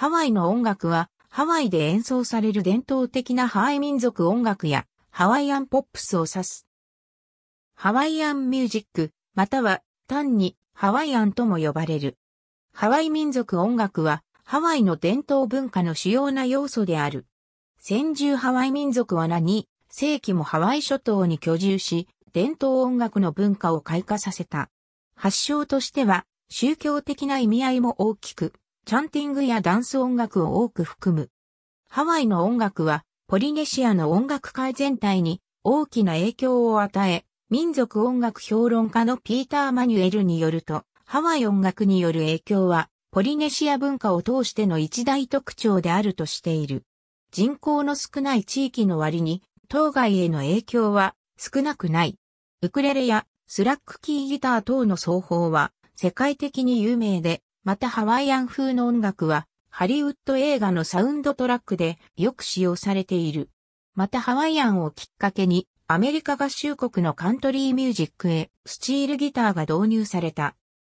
ハワイの音楽は、ハワイで演奏される伝統的なハワイ民族音楽や、ハワイアンポップスを指す。ハワイアンミュージック、または、単に、ハワイアンとも呼ばれる。ハワイ民族音楽は、ハワイの伝統文化の主要な要素である。先住ハワイ民族は何世紀もハワイ諸島に居住し、伝統音楽の文化を開花させた。発祥としては、宗教的な意味合いも大きく、チャンティングやダンス音楽を多く含む。ハワイの音楽は、ポリネシアの音楽界全体に大きな影響を与え、民族音楽評論家のピーター・マニュエルによると、ハワイ音楽による影響は、ポリネシア文化を通しての一大特徴であるとしている。人口の少ない地域の割に、当該への影響は少なくない。ウクレレやスラックキーギター等の奏法は世界的に有名で、またハワイアン風の音楽は、ハリウッド映画のサウンドトラックでよく使用されている。またハワイアンをきっかけに、アメリカ合衆国のカントリーミュージックへ、スチールギターが導入された。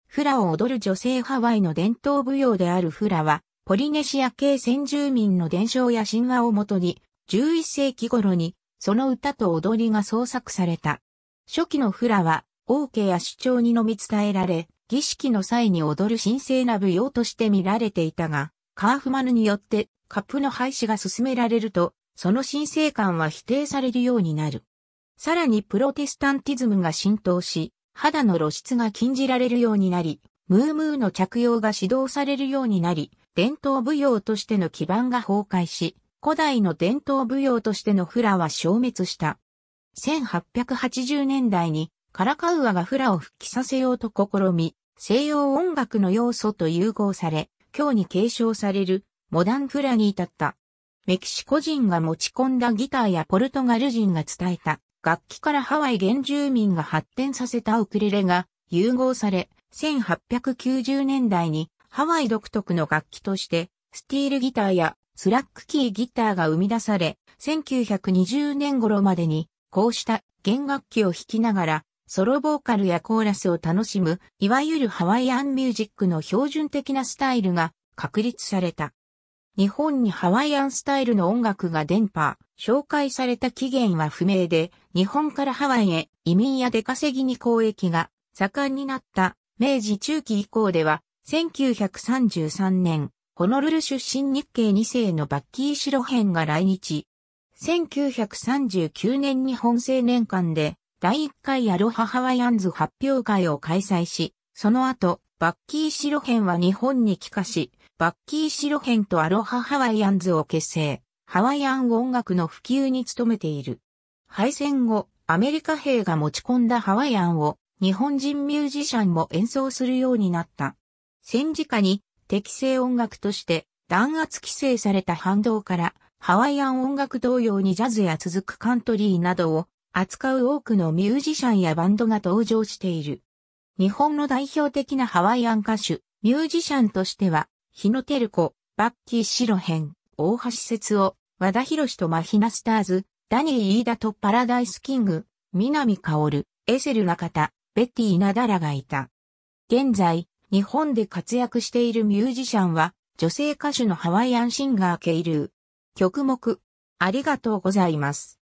フラを踊る女性ハワイの伝統舞踊であるフラは、ポリネシア系先住民の伝承や神話をもとに、11世紀頃に、その歌と踊りが創作された。初期のフラは、王家や主張にのみ伝えられ、儀式の際に踊る神聖な舞踊として見られていたが、カーフマヌによってカップの廃止が進められると、その神聖感は否定されるようになる。さらにプロテスタンティズムが浸透し、肌の露出が禁じられるようになり、ムームーの着用が指導されるようになり、伝統舞踊としての基盤が崩壊し、古代の伝統舞踊としてのフラは消滅した。1880年代にカラカウアがフラを復帰させようと試み、西洋音楽の要素と融合され、今日に継承されるモダンフラに至った。メキシコ人が持ち込んだギターやポルトガル人が伝えた楽器からハワイ原住民が発展させたウクレレが融合され、1890年代にハワイ独特の楽器としてスティールギターやスラックキーギターが生み出され、1920年頃までにこうした弦楽器を弾きながらソロボーカルやコーラスを楽しむ、いわゆるハワイアンミュージックの標準的なスタイルが確立された。日本にハワイアンスタイルの音楽が伝播、紹介された起源は不明で、日本からハワイへ移民や出稼ぎに交易が盛んになった明治中期以降では、1933年、ホノルル出身日系2世のバッキー・シロヘンが来日。1939年に本青年間で第1回アロハハワイアンズ発表会を開催し、その後、バッキーシロヘンは日本に帰化し、バッキーシロヘンとアロハハワイアンズを結成、ハワイアン音楽の普及に努めている。敗戦後、アメリカ兵が持ち込んだハワイアンを日本人ミュージシャンも演奏するようになった。戦時下に適正音楽として弾圧規制された反動からハワイアン音楽同様にジャズや続くカントリーなどを扱う多くのミュージシャンやバンドが登場している。日本の代表的なハワイアン歌手、ミュージシャンとしては、日野照子、バッキーシロヘン、大橋節夫、和田博とマヒナスターズ、ダニー・イーダとパラダイスキング、南ル、エセルカタ、ベッティ・ナダラがいた。現在、日本で活躍しているミュージシャンは、女性歌手のハワイアンシンガーケイルー。曲目、ありがとうございます。